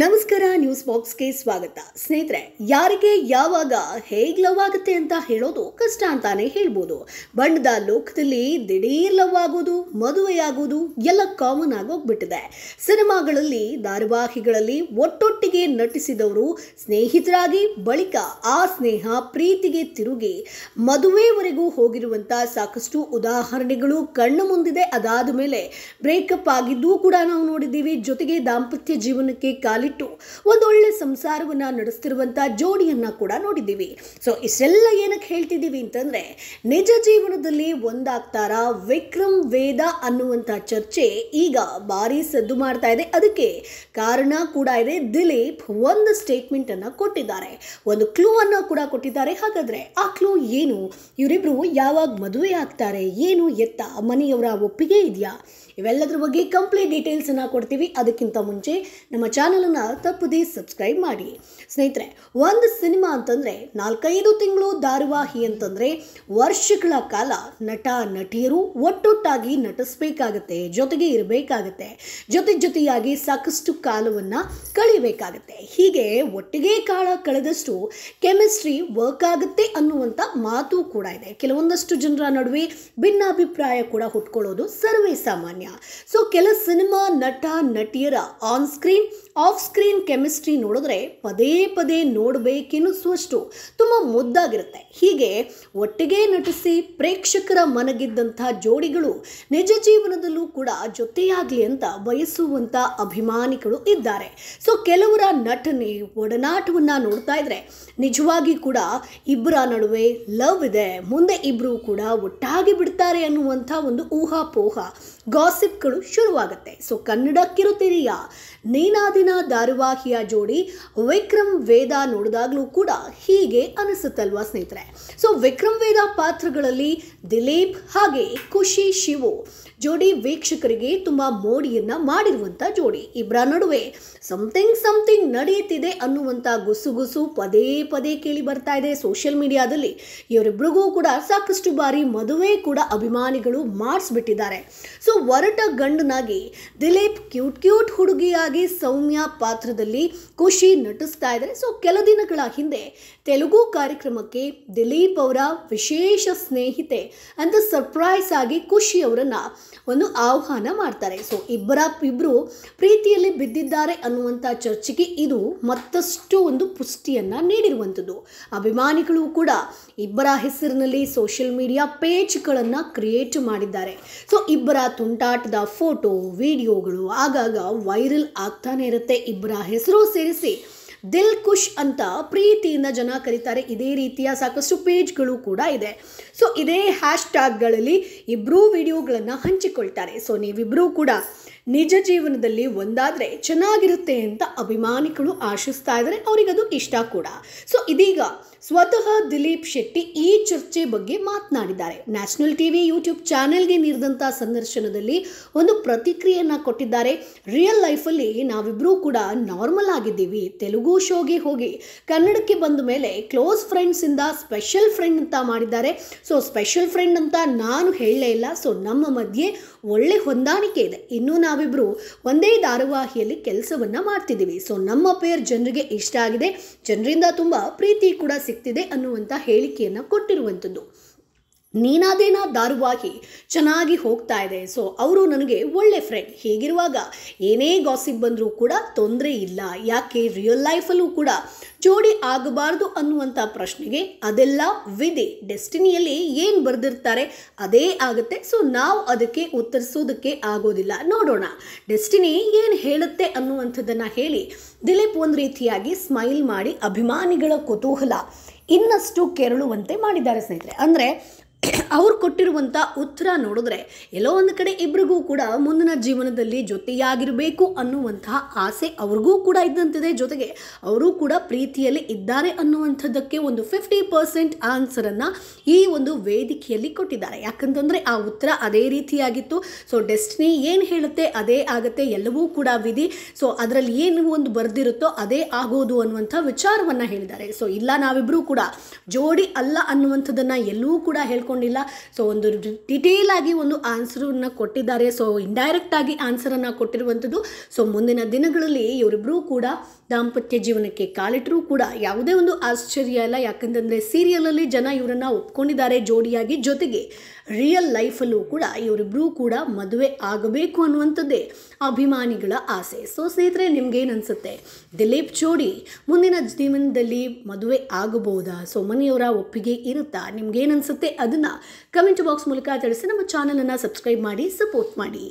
ನಮಸ್ಕಾರ ನ್ಯೂಸ್ ಬಾಕ್ಸ್ಗೆ ಸ್ವಾಗತ ಸ್ನೇಹಿತರೆ ಯಾರಿಗೆ ಯಾವಾಗ ಹೇಗ್ ಲವ್ ಆಗುತ್ತೆ ಅಂತ ಹೇಳೋದು ಕಷ್ಟ ಅಂತಾನೆ ಹೇಳ್ಬೋದು ಬಣ್ಣದ ಲೋಕದಲ್ಲಿ ದಿಢೀರ್ ಲವ್ ಆಗೋದು ಮದುವೆಯಾಗೋದು ಎಲ್ಲ ಕಾಮನ್ ಆಗೋಗ್ಬಿಟ್ಟಿದೆ ಸಿನಿಮಾಗಳಲ್ಲಿ ಧಾರಾವಾಹಿಗಳಲ್ಲಿ ಒಟ್ಟೊಟ್ಟಿಗೆ ನಟಿಸಿದವರು ಸ್ನೇಹಿತರಾಗಿ ಬಳಿಕ ಆ ಸ್ನೇಹ ಪ್ರೀತಿಗೆ ತಿರುಗಿ ಮದುವೆವರೆಗೂ ಹೋಗಿರುವಂಥ ಸಾಕಷ್ಟು ಉದಾಹರಣೆಗಳು ಕಣ್ಣು ಮುಂದಿದೆ ಅದಾದ ಮೇಲೆ ಬ್ರೇಕಪ್ ಆಗಿದ್ದೂ ಕೂಡ ನಾವು ನೋಡಿದ್ದೀವಿ ಜೊತೆಗೆ ದಾಂಪತ್ಯ ಜೀವನಕ್ಕೆ ಕಾಲಿಟ್ಟು ಒಂದೊಳ್ಳೆ ಸಂಸಾರವನ್ನು ನಡೆಸ್ತಿರುವಂಥ ಜೋಡಿಯನ್ನು ಕೂಡ ನೋಡಿದ್ದೀವಿ ಸೊ ಇಷ್ಟೆಲ್ಲ ಏನಕ್ಕೆ ಹೇಳ್ತಿದ್ದೀವಿ ಅಂತಂದರೆ ನಿಜ ಜೀವನದಲ್ಲಿ ಒಂದಾಗ್ತಾರ ವಿಕ್ರಮ್ ವೇದ ಅನ್ನುವಂಥ ಚರ್ಚೆ ಈಗ ಭಾರಿ ಸದ್ದು ಮಾಡ್ತಾ ಇದೆ ಅದಕ್ಕೆ ಕಾರಣ ಕೂಡ ಇದೆ ದಿಲೀಪ್ ಒಂದು ಸ್ಟೇಟ್ಮೆಂಟನ್ನು ಕೊಟ್ಟಿದ್ದಾರೆ ಒಂದು ಕ್ಲೂ ಅನ್ನು ಕೂಡ ಕೊಟ್ಟಿದ್ದಾರೆ ಹಾಗಾದ್ರೆ ಆ ಕ್ಲೂ ಏನು ಇವರಿಬ್ರು ಯಾವಾಗ ಮದುವೆ ಆಗ್ತಾರೆ ಏನು ಎತ್ತ ಮನೆಯವರ ಒಪ್ಪಿಗೆ ಇದೆಯಾ ಇವೆಲ್ಲದರ ಬಗ್ಗೆ ಕಂಪ್ಲೀಟ್ ಡೀಟೇಲ್ಸನ್ನು ಕೊಡ್ತೀವಿ ಅದಕ್ಕಿಂತ ಮುಂಚೆ ನಮ್ಮ ಚಾನಲನ್ನು ತಪ್ಪದೇ ಸಬ್ಸ್ಕ್ರೈಬ್ ಮಾಡಿ ಸ್ನೇಹಿತರೆ ಒಂದು ಸಿನಿಮಾ ಅಂತಂದರೆ ನಾಲ್ಕೈದು ತಿಂಗಳು ಧಾರಾವಾಹಿ ಅಂತಂದರೆ ವರ್ಷಗಳ ಕಾಲ ನಟ ನಟಿಯರು ಒಟ್ಟೊಟ್ಟಾಗಿ ನಟಿಸ್ಬೇಕಾಗತ್ತೆ ಜೊತೆಗೆ ಇರಬೇಕಾಗತ್ತೆ ಜೊತೆ ಜೊತೆಯಾಗಿ ಸಾಕಷ್ಟು ಕಾಲವನ್ನು ಕಳಿಬೇಕಾಗತ್ತೆ ಹೀಗೆ ಒಟ್ಟಿಗೆ ಕಾಲ ಕಳೆದಷ್ಟು ಕೆಮಿಸ್ಟ್ರಿ ವರ್ಕ್ ಆಗುತ್ತೆ ಅನ್ನುವಂಥ ಮಾತು ಕೂಡ ಇದೆ ಕೆಲವೊಂದಷ್ಟು ಜನರ ನಡುವೆ ಭಿನ್ನಾಭಿಪ್ರಾಯ ಕೂಡ ಹುಟ್ಕೊಳ್ಳೋದು ಸರ್ವೇ ಸಾಮಾನ್ಯ ಸೊ ಕೆಲ ಸಿನಿಮಾ ನಟ ನಟಿಯರ on screen off screen chemistry ನೋಡಿದ್ರೆ ಪದೇ ಪದೇ ನೋಡಬೇಕೆನಿಸುವಷ್ಟು ತುಂಬ ಮುದ್ದಾಗಿರುತ್ತೆ ಹೀಗೆ ಒಟ್ಟಿಗೆ ನಟಿಸಿ ಪ್ರೇಕ್ಷಕರ ಮನಗಿದ್ದಂಥ ಜೋಡಿಗಳು ನಿಜ ಜೀವನದಲ್ಲೂ ಕೂಡ ಜೊತೆಯಾಗಲಿ ಅಂತ ಬಯಸುವಂಥ ಅಭಿಮಾನಿಗಳು ಇದ್ದಾರೆ ಸೊ ಕೆಲವರ ನಟನೆ ಒಡನಾಟವನ್ನು ನೋಡ್ತಾ ಇದ್ರೆ ನಿಜವಾಗಿ ಕೂಡ ಇಬ್ಬರ ನಡುವೆ ಲವ್ ಇದೆ ಮುಂದೆ ಇಬ್ಬರು ಕೂಡ ಒಟ್ಟಾಗಿ ಬಿಡ್ತಾರೆ ಅನ್ನುವಂಥ ಒಂದು ಊಹಾಪೋಹ ಗಾಸ್ ಗಾಸಿಪ್ಗಳು ಶುರುವಾಗುತ್ತೆ ಸೊ ಕಿರುತೆರೆಯ ನೀನಾದಿನ ಧಾರಾವಾಹಿಯ ಜೋಡಿ ವಿಕ್ರಮ್ ವೇದ ನೋಡಿದಾಗಲೂ ಕೂಡ ಹೀಗೆ ಅನಿಸುತ್ತಲ್ವಾ ಸ್ನೇಹಿತರೆ ಸೊ ವಿಕ್ರಮ್ ವೇದ ಪಾತ್ರಗಳಲ್ಲಿ ದಿಲೀಪ್ ಹಾಗೆ ಖುಷಿ ಶಿವು ಜೋಡಿ ವೀಕ್ಷಕರಿಗೆ ತುಂಬ ಮೋಡಿಯನ್ನ ಮಾಡಿರುವಂತಹ ಜೋಡಿ ಇಬ್ಬರ ನಡುವೆ ಸಮಥಿಂಗ್ ಸಮಥಿಂಗ್ ನಡೆಯುತ್ತಿದೆ ಅನ್ನುವಂಥ ಗುಸುಗುಸು ಪದೇ ಪದೇ ಕೇಳಿ ಬರ್ತಾ ಇದೆ ಸೋಷಿಯಲ್ ಮೀಡಿಯಾದಲ್ಲಿ ಇವರಿಬ್ಬರಿಗೂ ಕೂಡ ಸಾಕಷ್ಟು ಬಾರಿ ಮದುವೆ ಕೂಡ ಅಭಿಮಾನಿಗಳು ಮಾಡಿಸ್ಬಿಟ್ಟಿದ್ದಾರೆ ಸೊ ವರ ಹರಟ ಗಂಡನಾಗಿ ದಿಲೀಪ್ ಕ್ಯೂಟ್ ಕ್ಯೂಟ್ ಹುಡುಗಿಯಾಗಿ ಸೌಮ್ಯ ಪಾತ್ರದಲ್ಲಿ ಖುಷಿ ನಟಿಸ್ತಾ ಇದ್ದಾರೆ ಸೊ ಕೆಲ ದಿನಗಳ ಹಿಂದೆ ತೆಲುಗು ಕಾರ್ಯಕ್ರಮಕ್ಕೆ ದಿಲೀಪ್ ಅವರ ವಿಶೇಷ ಸ್ನೇಹಿತೆ ಅಂತ ಸರ್ಪ್ರೈಸ್ ಆಗಿ ಖುಷಿ ಅವರನ್ನ ಒಂದು ಆಹ್ವಾನ ಮಾಡ್ತಾರೆ ಸೊ ಇಬ್ಬರ ಇಬ್ಬರು ಪ್ರೀತಿಯಲ್ಲಿ ಬಿದ್ದಿದ್ದಾರೆ ಅನ್ನುವಂಥ ಚರ್ಚೆಗೆ ಇದು ಮತ್ತಷ್ಟು ಒಂದು ಪುಷ್ಟಿಯನ್ನ ನೀಡಿರುವಂಥದ್ದು ಅಭಿಮಾನಿಗಳು ಕೂಡ ಇಬ್ಬರ ಹೆಸರಿನಲ್ಲಿ ಸೋಷಿಯಲ್ ಮೀಡಿಯಾ ಪೇಜ್ಗಳನ್ನು ಕ್ರಿಯೇಟ್ ಮಾಡಿದ್ದಾರೆ ಸೊ ಇಬ್ಬರ ತುಂಟಾ ದ ಫೋಟೋ ವಿಡಿಯೋಗಳು ಆಗಾಗ ವೈರಲ್ ಆಗ್ತಾನೆ ಇರುತ್ತೆ ಇಬ್ಬರ ಹೆಸರು ಸೇರಿಸಿ ದಿಲ್ ಖುಷ್ ಅಂತ ಪ್ರೀತಿಯಿಂದ ಜನ ಕರೀತಾರೆ ಇದೇ ರೀತಿಯ ಸಾಕಷ್ಟು ಪೇಜ್ಗಳು ಕೂಡ ಇದೆ ಸೊ ಇದೇ ಹ್ಯಾಶ್ ಟ್ಯಾಗ್ಗಳಲ್ಲಿ ಇಬ್ಬರೂ ವಿಡಿಯೋಗಳನ್ನು ಹಂಚಿಕೊಳ್ತಾರೆ ಸೊ ನೀವಿಬ್ಬರೂ ಕೂಡ ನಿಜ ಜೀವನದಲ್ಲಿ ಒಂದಾದರೆ ಚೆನ್ನಾಗಿರುತ್ತೆ ಅಂತ ಅಭಿಮಾನಿಗಳು ಆಶಿಸ್ತಾ ಇದ್ದಾರೆ ಅವರಿಗದು ಇಷ್ಟ ಕೂಡ ಸೊ ಇದೀಗ ಸ್ವತಃ ದಿಲೀಪ್ ಶೆಟ್ಟಿ ಈ ಚರ್ಚೆ ಬಗ್ಗೆ ಮಾತನಾಡಿದ್ದಾರೆ ನ್ಯಾಷನಲ್ ಟಿವಿ ಯೂಟ್ಯೂಬ್ ಚಾನೆಲ್ಗೆ ನೀಡಿದಂಥ ಸಂದರ್ಶನದಲ್ಲಿ ಒಂದು ಪ್ರತಿಕ್ರಿಯೆಯನ್ನು ಕೊಟ್ಟಿದ್ದಾರೆ ರಿಯಲ್ ಲೈಫಲ್ಲಿ ನಾವಿಬ್ಬರೂ ಕೂಡ ನಾರ್ಮಲ್ ಆಗಿದ್ದೀವಿ ತೆಲುಗು ಶೋಗೆ ಹೋಗಿ ಕನ್ನಡಕ್ಕೆ ಬಂದ ಮೇಲೆ ಕ್ಲೋಸ್ ಫ್ರೆಂಡ್ಸಿಂದ ಸ್ಪೆಷಲ್ ಫ್ರೆಂಡ್ ಅಂತ ಮಾಡಿದ್ದಾರೆ ಸೊ ಸ್ಪೆಷಲ್ ಫ್ರೆಂಡ್ ಅಂತ ನಾನು ಹೇಳಲೇ ಇಲ್ಲ ಸೊ ನಮ್ಮ ಮಧ್ಯೆ ಒಳ್ಳೆ ಹೊಂದಾಣಿಕೆ ಇದೆ ಇನ್ನೂ ನಾವಿಬ್ಬರು ಒಂದೇ ಧಾರಾವಾಹಿಯಲ್ಲಿ ಕೆಲಸವನ್ನು ಮಾಡ್ತಿದ್ದೀವಿ ಸೊ ನಮ್ಮ ಪೇರ್ ಜನರಿಗೆ ಇಷ್ಟ ಆಗಿದೆ ಜನರಿಂದ ತುಂಬ ಪ್ರೀತಿ ಕೂಡ ಸಿಗ್ತಿದೆ ಅನ್ನುವಂಥ ಹೇಳಿಕೆಯನ್ನು ಕೊಟ್ಟಿರುವಂಥದ್ದು ನೀನಾದೇನ ದಾರುವಾಗಿ ಚೆನ್ನಾಗಿ ಹೋಗ್ತಾ ಇದೆ ಸೊ ಅವರು ನನಗೆ ಒಳ್ಳೆ ಫ್ರೆಂಡ್ ಹೇಗಿರುವಾಗ ಏನೇ ಗಾಸಿಪ್ ಬಂದರೂ ಕೂಡ ತೊಂದರೆ ಇಲ್ಲ ಯಾಕೆ ರಿಯಲ್ ಲೈಫಲ್ಲೂ ಕೂಡ ಜೋಡಿ ಆಗಬಾರ್ದು ಅನ್ನುವಂಥ ಪ್ರಶ್ನೆಗೆ ಅದೆಲ್ಲ ವಿಧಿ ಡೆಸ್ಟಿನಿಯಲ್ಲಿ ಏನು ಬರೆದಿರ್ತಾರೆ ಅದೇ ಆಗುತ್ತೆ ಸೊ ನಾವು ಅದಕ್ಕೆ ಉತ್ತರಿಸೋದಕ್ಕೆ ಆಗೋದಿಲ್ಲ ನೋಡೋಣ ಡೆಸ್ಟಿನಿ ಏನು ಹೇಳುತ್ತೆ ಅನ್ನುವಂಥದ್ದನ್ನು ಹೇಳಿ ದಿಲೀಪ್ ಒಂದು ರೀತಿಯಾಗಿ ಸ್ಮೈಲ್ ಮಾಡಿ ಅಭಿಮಾನಿಗಳ ಕುತೂಹಲ ಇನ್ನಷ್ಟು ಕೆರಳುವಂತೆ ಮಾಡಿದ್ದಾರೆ ಸ್ನೇಹಿತರೆ ಅಂದರೆ ಅವ್ರು ಕೊಟ್ಟಿರುವಂಥ ಉತ್ತರ ನೋಡಿದ್ರೆ ಎಲ್ಲೋ ಒಂದು ಕಡೆ ಇಬ್ಬರಿಗೂ ಕೂಡ ಮುಂದಿನ ಜೀವನದಲ್ಲಿ ಜೊತೆಯಾಗಿರಬೇಕು ಅನ್ನುವಂತಹ ಆಸೆ ಅವ್ರಿಗೂ ಕೂಡ ಇದ್ದಂತಿದೆ ಜೊತೆಗೆ ಅವರು ಕೂಡ ಪ್ರೀತಿಯಲ್ಲಿ ಇದ್ದಾರೆ ಅನ್ನುವಂಥದ್ದಕ್ಕೆ ಒಂದು ಫಿಫ್ಟಿ ಪರ್ಸೆಂಟ್ ಆನ್ಸರನ್ನು ಈ ಒಂದು ವೇದಿಕೆಯಲ್ಲಿ ಕೊಟ್ಟಿದ್ದಾರೆ ಯಾಕಂತಂದರೆ ಆ ಉತ್ತರ ಅದೇ ರೀತಿಯಾಗಿತ್ತು ಸೊ ಡೆಸ್ಟಿನಿ ಏನು ಹೇಳುತ್ತೆ ಅದೇ ಆಗುತ್ತೆ ಎಲ್ಲವೂ ಕೂಡ ವಿಧಿ ಸೊ ಅದರಲ್ಲಿ ಏನು ಒಂದು ಬರೆದಿರುತ್ತೋ ಅದೇ ಆಗೋದು ಅನ್ನುವಂಥ ವಿಚಾರವನ್ನು ಹೇಳಿದ್ದಾರೆ ಸೊ ಇಲ್ಲ ನಾವಿಬ್ಬರೂ ಕೂಡ ಜೋಡಿ ಅಲ್ಲ ಅನ್ನುವಂಥದ್ದನ್ನು ಎಲ್ಲವೂ ಕೂಡ ಹೇಳ್ಕೊಂಡು ತಗೊಂಡಿಲ್ಲ ಸೊ ಒಂದು ಡಿಟೇಲ್ ಆಗಿ ಒಂದು ಆನ್ಸರ್ ಕೊಟ್ಟಿದ್ದಾರೆ ಸೊ ಇಂಡೈರೆಕ್ಟ್ ಆಗಿ ಆನ್ಸರನ್ನು ಕೊಟ್ಟಿರುವಂಥದ್ದು ಸೊ ಮುಂದಿನ ದಿನಗಳಲ್ಲಿ ಇವರಿಬ್ಬರೂ ಕೂಡ ದಾಂಪತ್ಯ ಜೀವನಕ್ಕೆ ಕಾಲಿಟ್ಟರೂ ಕೂಡ ಯಾವುದೇ ಒಂದು ಆಶ್ಚರ್ಯ ಇಲ್ಲ ಸೀರಿಯಲ್ ಅಲ್ಲಿ ಜನ ಇವರನ್ನ ಒಪ್ಕೊಂಡಿದ್ದಾರೆ ಜೋಡಿಯಾಗಿ ಜೊತೆಗೆ ರಿಯಲ್ ಲೈಫಲ್ಲೂ ಕೂಡ ಇವರಿಬ್ಬರೂ ಕೂಡ ಮದುವೆ ಆಗಬೇಕು ಅನ್ನುವಂಥದ್ದೇ ಅಭಿಮಾನಿಗಳ ಆಸೆ ಸೊ ಸ್ನೇಹಿತರೆ ನಿಮ್ಗೇನು ಅನ್ಸುತ್ತೆ ದಿಲೀಪ್ ಜೋಡಿ ಮುಂದಿನ ಜೀವನದಲ್ಲಿ ಮದುವೆ ಆಗಬಹುದಾ ಸೊ ಮನೆಯವರ ಒಪ್ಪಿಗೆ ಇರುತ್ತಾ ನಿಮ್ಗೇನು ಅನಿಸುತ್ತೆ ಅನ್ನೋದನ್ನು ಕಮೆಂಟ್ ಬಾಕ್ಸ್ ಮೂಲಕ ತಿಳಿಸಿ ನಮ್ಮ ಚಾನಲನ್ನು ಸಬ್ಸ್ಕ್ರೈಬ್ ಮಾಡಿ ಸಪೋರ್ಟ್ ಮಾಡಿ